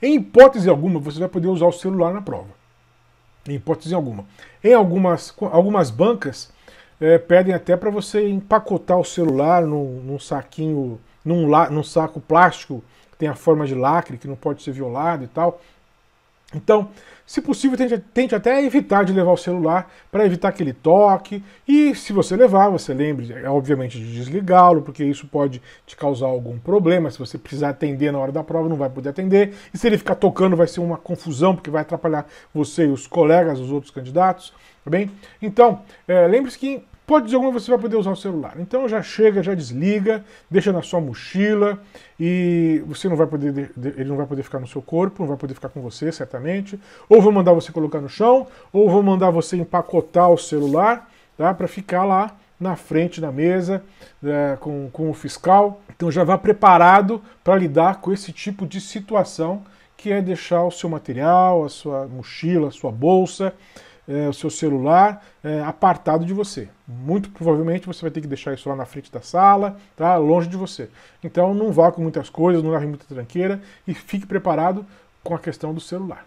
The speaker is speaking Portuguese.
Em hipótese alguma, você vai poder usar o celular na prova. Em hipótese alguma. Em algumas, algumas bancas, é, pedem até para você empacotar o celular num, num saquinho, num, la, num saco plástico que tem a forma de lacre, que não pode ser violado e tal. Então, se possível, tente, tente, até evitar de levar o celular para evitar aquele toque. E se você levar, você lembre, é, obviamente, de desligá-lo, porque isso pode te causar algum problema. Se você precisar atender na hora da prova, não vai poder atender. E se ele ficar tocando, vai ser uma confusão, porque vai atrapalhar você e os colegas, os outros candidatos. Tá bem? Então, é, lembre-se que Pode dizer alguma você vai poder usar o celular. Então já chega, já desliga, deixa na sua mochila e você não vai poder, ele não vai poder ficar no seu corpo, não vai poder ficar com você, certamente. Ou vou mandar você colocar no chão, ou vou mandar você empacotar o celular, tá? Para ficar lá na frente da mesa é, com, com o fiscal. Então já vá preparado para lidar com esse tipo de situação que é deixar o seu material, a sua mochila, a sua bolsa é, o seu celular é, apartado de você. Muito provavelmente você vai ter que deixar isso lá na frente da sala, tá? longe de você. Então não vá com muitas coisas, não leve muita tranqueira e fique preparado com a questão do celular.